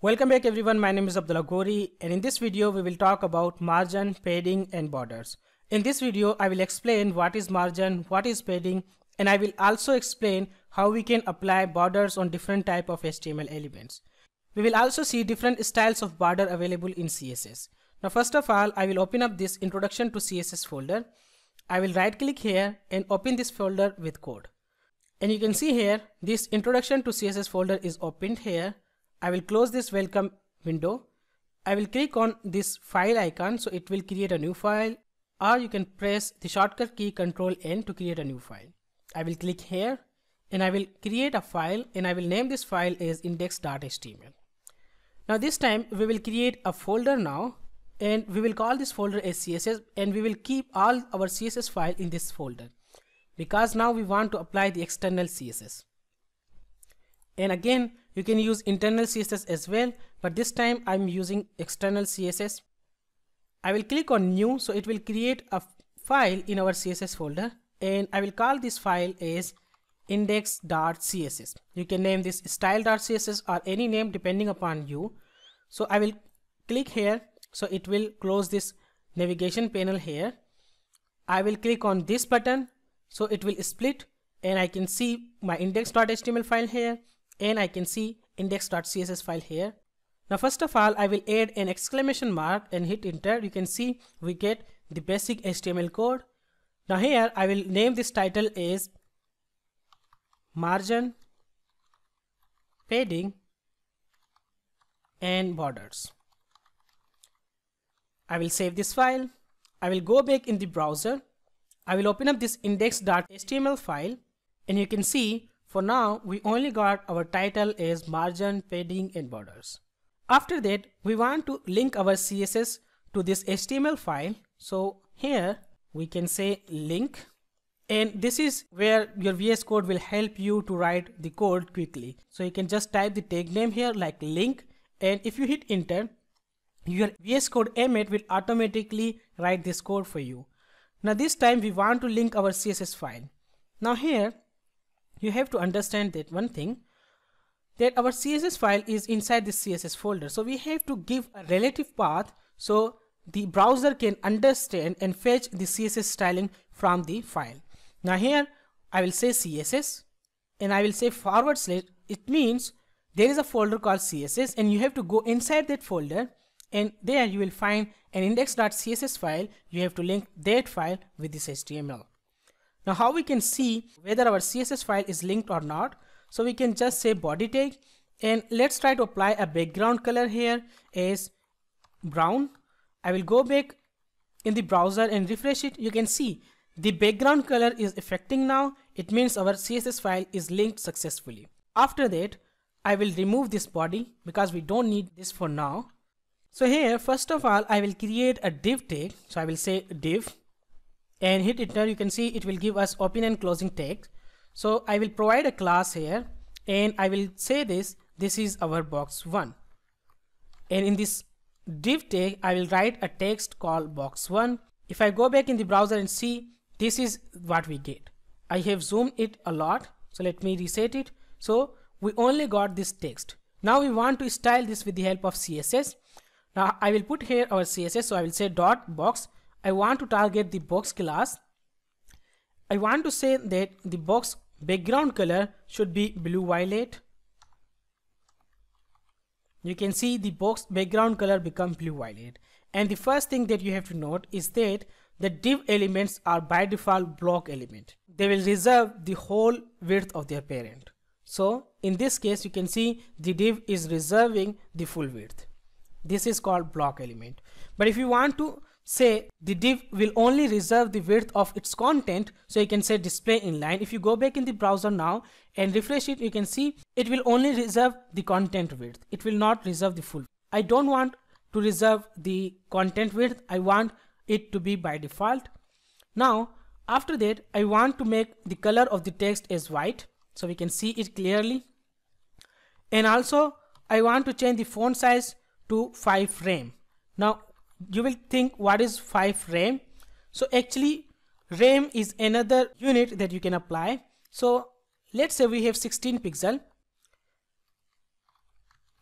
Welcome back everyone, my name is Abdullah Gori and in this video we will talk about margin, padding and borders. In this video I will explain what is margin, what is padding and I will also explain how we can apply borders on different type of HTML elements. We will also see different styles of border available in CSS. Now first of all I will open up this introduction to CSS folder. I will right click here and open this folder with code. And you can see here this introduction to CSS folder is opened here I will close this welcome window. I will click on this file icon so it will create a new file or you can press the shortcut key Ctrl N to create a new file. I will click here and I will create a file and I will name this file as index.html. Now this time we will create a folder now and we will call this folder as CSS and we will keep all our CSS file in this folder because now we want to apply the external CSS. And again you can use internal CSS as well, but this time I'm using external CSS. I will click on new, so it will create a file in our CSS folder and I will call this file as index.css. You can name this style.css or any name depending upon you. So I will click here. So it will close this navigation panel here. I will click on this button. So it will split and I can see my index.html file here and I can see index.css file here. Now first of all I will add an exclamation mark and hit enter you can see we get the basic HTML code. Now here I will name this title as margin padding and borders. I will save this file. I will go back in the browser. I will open up this index.html file and you can see for now, we only got our title as margin, padding and borders. After that, we want to link our CSS to this HTML file. So here we can say link and this is where your VS code will help you to write the code quickly. So you can just type the tag name here like link and if you hit enter, your VS code Emmet will automatically write this code for you. Now this time we want to link our CSS file. Now here you have to understand that one thing that our CSS file is inside this CSS folder. So we have to give a relative path so the browser can understand and fetch the CSS styling from the file. Now here I will say CSS and I will say forward slash. It means there is a folder called CSS and you have to go inside that folder and there you will find an index.css file. You have to link that file with this HTML. Now how we can see whether our CSS file is linked or not. So we can just say body tag and let's try to apply a background color here is brown. I will go back in the browser and refresh it. You can see the background color is affecting now. It means our CSS file is linked successfully. After that, I will remove this body because we don't need this for now. So here, first of all, I will create a div tag. So I will say div and hit enter you can see it will give us open and closing tag. so I will provide a class here and I will say this this is our box 1 and in this div tag I will write a text called box 1 if I go back in the browser and see this is what we get I have zoomed it a lot so let me reset it so we only got this text now we want to style this with the help of CSS now I will put here our CSS so I will say dot box I want to target the box class. I want to say that the box background color should be blue violet. You can see the box background color become blue violet. And the first thing that you have to note is that the div elements are by default block element. They will reserve the whole width of their parent. So in this case, you can see the div is reserving the full width. This is called block element. But if you want to say the div will only reserve the width of its content so you can say display inline if you go back in the browser now and refresh it you can see it will only reserve the content width it will not reserve the full i don't want to reserve the content width i want it to be by default now after that i want to make the color of the text as white so we can see it clearly and also i want to change the font size to 5 frame now you will think what is 5 RAM so actually RAM is another unit that you can apply so let's say we have 16 pixel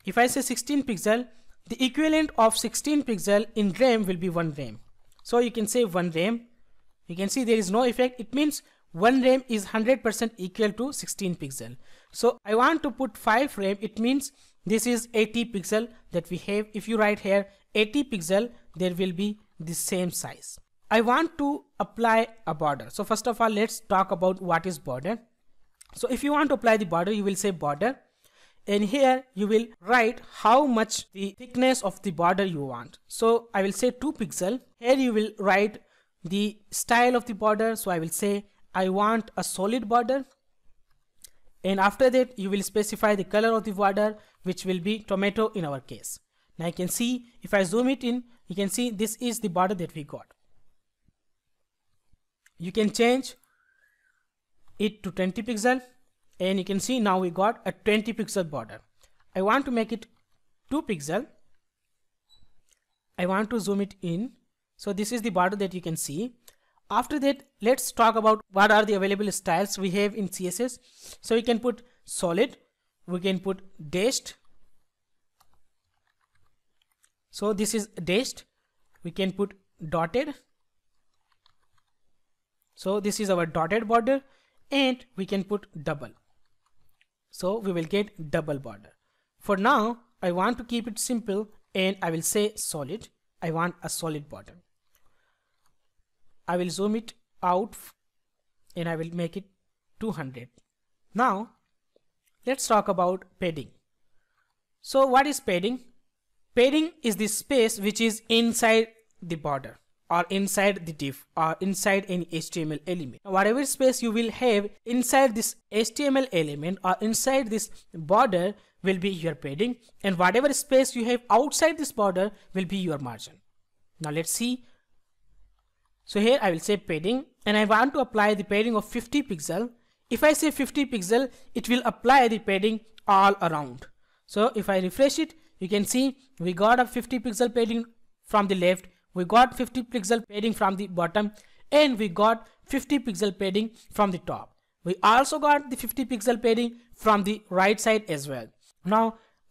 if I say 16 pixel the equivalent of 16 pixel in RAM will be 1 RAM so you can say 1 RAM you can see there is no effect it means 1 RAM is 100% equal to 16 pixel so I want to put 5 RAM it means this is 80 pixel that we have if you write here 80 pixel there will be the same size. I want to apply a border. So first of all, let's talk about what is border. So if you want to apply the border, you will say border. And here you will write how much the thickness of the border you want. So I will say 2 pixel. Here you will write the style of the border. So I will say I want a solid border. And after that, you will specify the color of the border, which will be tomato in our case. Now you can see if I zoom it in, you can see this is the border that we got you can change it to 20 pixel and you can see now we got a 20 pixel border I want to make it 2 pixel I want to zoom it in so this is the border that you can see after that let's talk about what are the available styles we have in CSS so we can put solid we can put dashed so this is dashed we can put dotted so this is our dotted border and we can put double so we will get double border for now I want to keep it simple and I will say solid I want a solid border I will zoom it out and I will make it 200 now let's talk about padding so what is padding Padding is the space which is inside the border or inside the div or inside any HTML element. Now, whatever space you will have inside this HTML element or inside this border will be your padding and whatever space you have outside this border will be your margin. Now let's see. So here I will say padding and I want to apply the padding of 50 pixel. If I say 50 pixel, it will apply the padding all around. So if I refresh it, you can see we got a 50 pixel padding from the left we got 50 pixel padding from the bottom and we got 50 pixel padding from the top we also got the 50 pixel padding from the right side as well now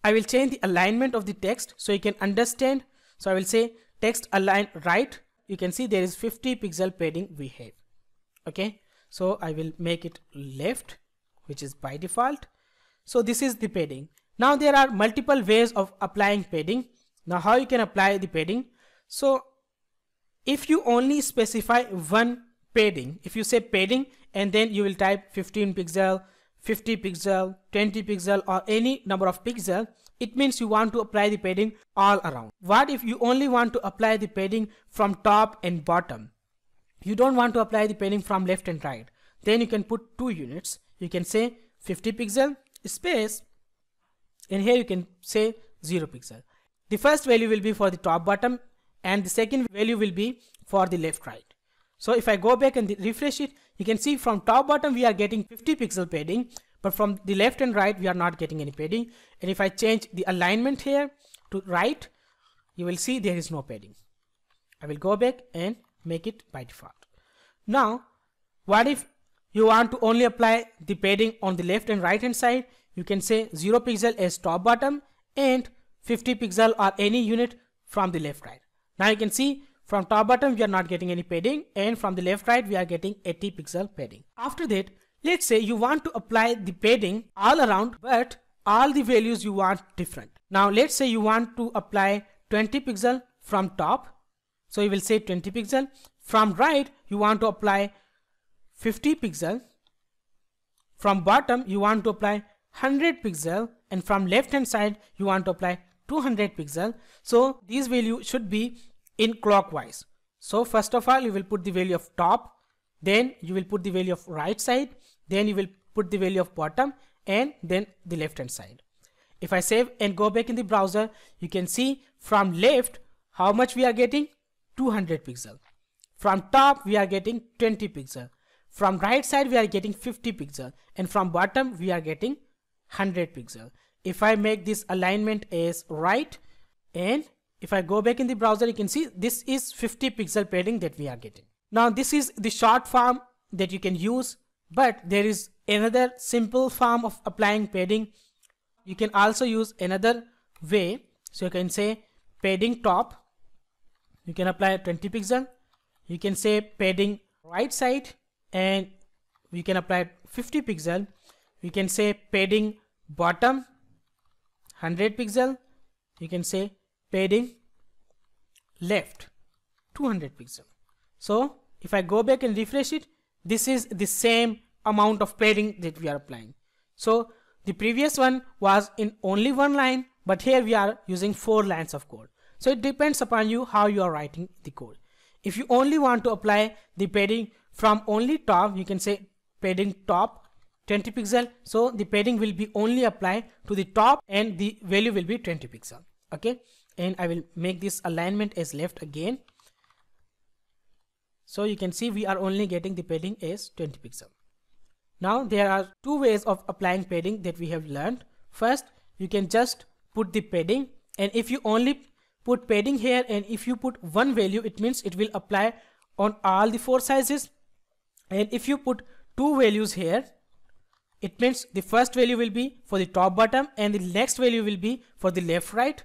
i will change the alignment of the text so you can understand so i will say text align right you can see there is 50 pixel padding we have okay so i will make it left which is by default so this is the padding now there are multiple ways of applying padding. Now how you can apply the padding. So if you only specify one padding, if you say padding and then you will type 15 pixel, 50 pixel, 20 pixel or any number of pixel, it means you want to apply the padding all around. What if you only want to apply the padding from top and bottom? You don't want to apply the padding from left and right. Then you can put two units. You can say 50 pixel space and here you can say 0 pixel. The first value will be for the top bottom and the second value will be for the left right. So if I go back and refresh it, you can see from top bottom we are getting 50 pixel padding, but from the left and right we are not getting any padding. And if I change the alignment here to right, you will see there is no padding. I will go back and make it by default. Now, what if you want to only apply the padding on the left and right hand side? you can say 0 pixel as top bottom and 50 pixel or any unit from the left right. Now you can see from top bottom we are not getting any padding and from the left right we are getting 80 pixel padding. After that let's say you want to apply the padding all around but all the values you want different. Now let's say you want to apply 20 pixel from top so you will say 20 pixel from right you want to apply 50 pixel from bottom you want to apply 100 pixel and from left hand side you want to apply 200 pixel. So these value should be in clockwise. So first of all you will put the value of top, then you will put the value of right side, then you will put the value of bottom and then the left hand side. If I save and go back in the browser, you can see from left how much we are getting 200 pixel. From top we are getting 20 pixel. From right side we are getting 50 pixel and from bottom we are getting 100 pixel. If I make this alignment as right and if I go back in the browser, you can see this is 50 pixel padding that we are getting. Now this is the short form that you can use, but there is another simple form of applying padding. You can also use another way. So you can say padding top, you can apply 20 pixel. You can say padding right side and you can apply 50 pixel you can say padding bottom 100 pixel you can say padding left 200 pixel so if I go back and refresh it this is the same amount of padding that we are applying so the previous one was in only one line but here we are using four lines of code so it depends upon you how you are writing the code if you only want to apply the padding from only top you can say padding top 20 pixel so the padding will be only applied to the top and the value will be 20 pixel okay and I will make this alignment as left again so you can see we are only getting the padding as 20 pixel now there are two ways of applying padding that we have learned first you can just put the padding and if you only put padding here and if you put one value it means it will apply on all the four sizes and if you put two values here it means the first value will be for the top bottom and the next value will be for the left right.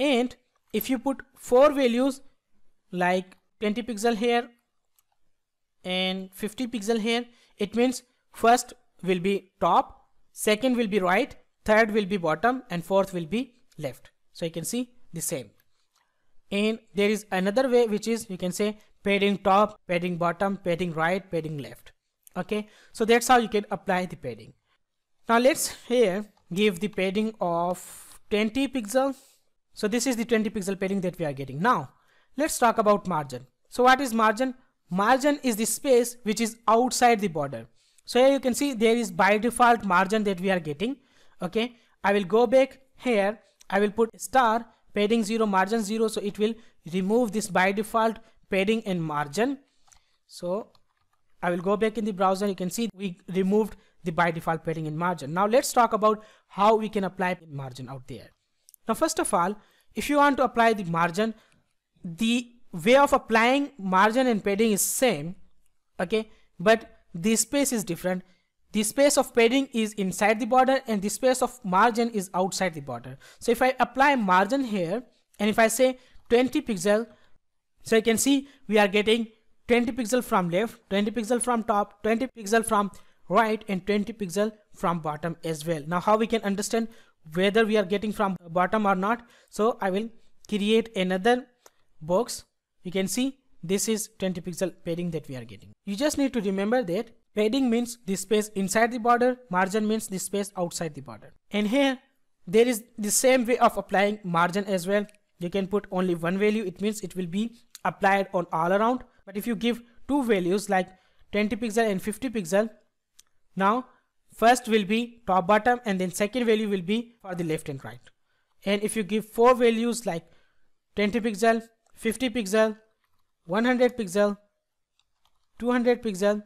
And if you put four values like 20 pixel here and 50 pixel here, it means first will be top, second will be right, third will be bottom and fourth will be left. So you can see the same. And there is another way which is you can say padding top, padding bottom, padding right, padding left okay so that's how you can apply the padding now let's here give the padding of 20 pixel so this is the 20 pixel padding that we are getting now let's talk about margin so what is margin margin is the space which is outside the border so here you can see there is by default margin that we are getting okay i will go back here i will put star padding 0 margin 0 so it will remove this by default padding and margin so I will go back in the browser. You can see we removed the by default padding and margin. Now let's talk about how we can apply margin out there. Now first of all, if you want to apply the margin, the way of applying margin and padding is same, okay, but the space is different. The space of padding is inside the border and the space of margin is outside the border. So if I apply margin here and if I say 20 pixel, so you can see we are getting 20 pixel from left 20 pixel from top 20 pixel from right and 20 pixel from bottom as well now how we can understand whether we are getting from bottom or not so i will create another box you can see this is 20 pixel padding that we are getting you just need to remember that padding means the space inside the border margin means the space outside the border and here there is the same way of applying margin as well you can put only one value it means it will be applied on all around but if you give two values like 20 pixel and 50 pixel, now first will be top bottom and then second value will be for the left and right. And if you give four values like 20 pixel, 50 pixel, 100 pixel, 200 pixel.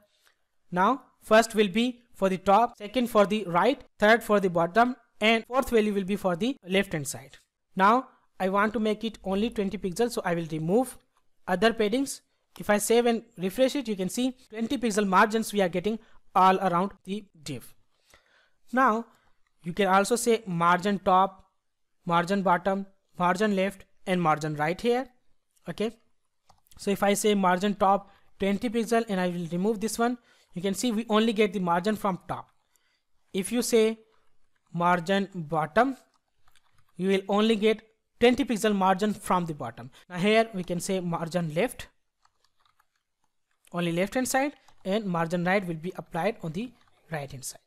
Now first will be for the top, second for the right, third for the bottom and fourth value will be for the left hand side. Now I want to make it only 20 pixels so I will remove other paddings if I save and refresh it, you can see 20 pixel margins we are getting all around the div. Now, you can also say margin top, margin bottom, margin left and margin right here. Okay. So if I say margin top 20 pixel and I will remove this one, you can see we only get the margin from top. If you say margin bottom, you will only get 20 pixel margin from the bottom. Now here we can say margin left only left hand side and margin right will be applied on the right hand side.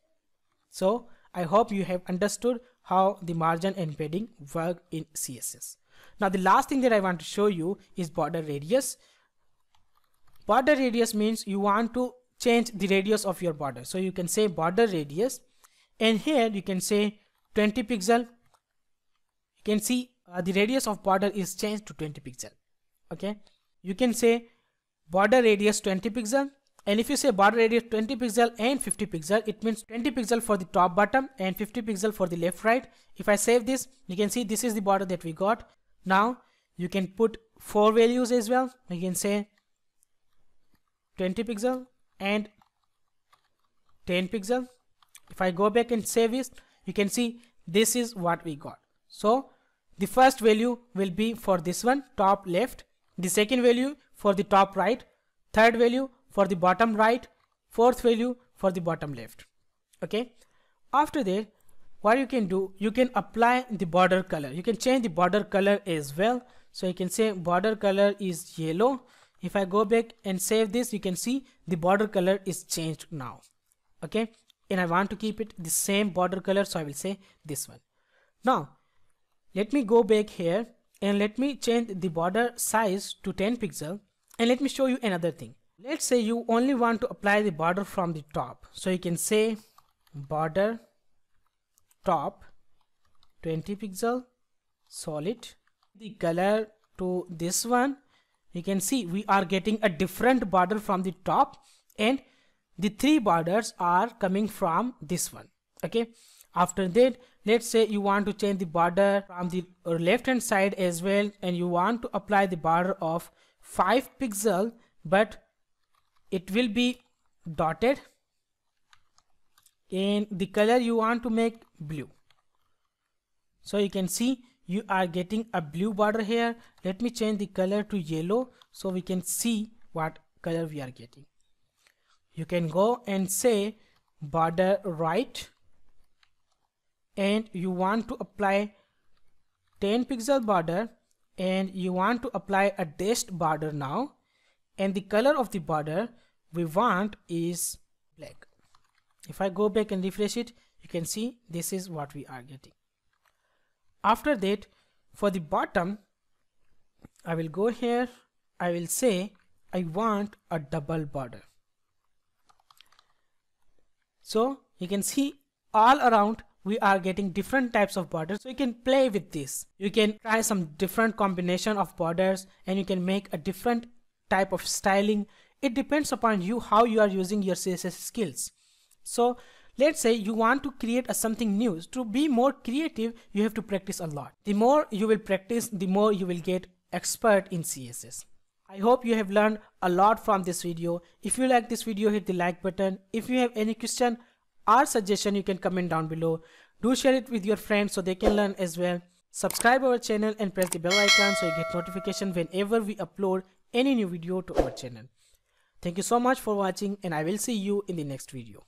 So I hope you have understood how the margin and padding work in CSS. Now the last thing that I want to show you is border radius. Border radius means you want to change the radius of your border. So you can say border radius and here you can say 20 pixel. You can see uh, the radius of border is changed to 20 pixel. Okay. You can say border radius 20 pixel and if you say border radius 20 pixel and 50 pixel it means 20 pixel for the top bottom and 50 pixel for the left right if i save this you can see this is the border that we got now you can put four values as well you can say 20 pixel and 10 pixel if i go back and save this you can see this is what we got so the first value will be for this one top left the second value for the top right, third value for the bottom right, fourth value for the bottom left. Okay. After that, what you can do, you can apply the border color. You can change the border color as well. So you can say border color is yellow. If I go back and save this, you can see the border color is changed now. Okay. And I want to keep it the same border color. So I will say this one. Now, let me go back here and let me change the border size to 10 pixel and let me show you another thing let's say you only want to apply the border from the top so you can say border top 20 pixel solid the color to this one you can see we are getting a different border from the top and the three borders are coming from this one okay after that let's say you want to change the border from the left hand side as well and you want to apply the border of 5 pixel but it will be dotted in the color you want to make blue so you can see you are getting a blue border here let me change the color to yellow so we can see what color we are getting you can go and say border right and you want to apply 10 pixel border and you want to apply a dashed border now and the color of the border we want is black if I go back and refresh it you can see this is what we are getting after that for the bottom I will go here I will say I want a double border so you can see all around we are getting different types of borders so you can play with this you can try some different combination of borders and you can make a different type of styling it depends upon you how you are using your css skills so let's say you want to create a something new to be more creative you have to practice a lot the more you will practice the more you will get expert in css I hope you have learned a lot from this video. If you like this video, hit the like button. If you have any question, or suggestion you can comment down below. Do share it with your friends so they can learn as well. Subscribe our channel and press the bell icon so you get notification whenever we upload any new video to our channel. Thank you so much for watching and I will see you in the next video.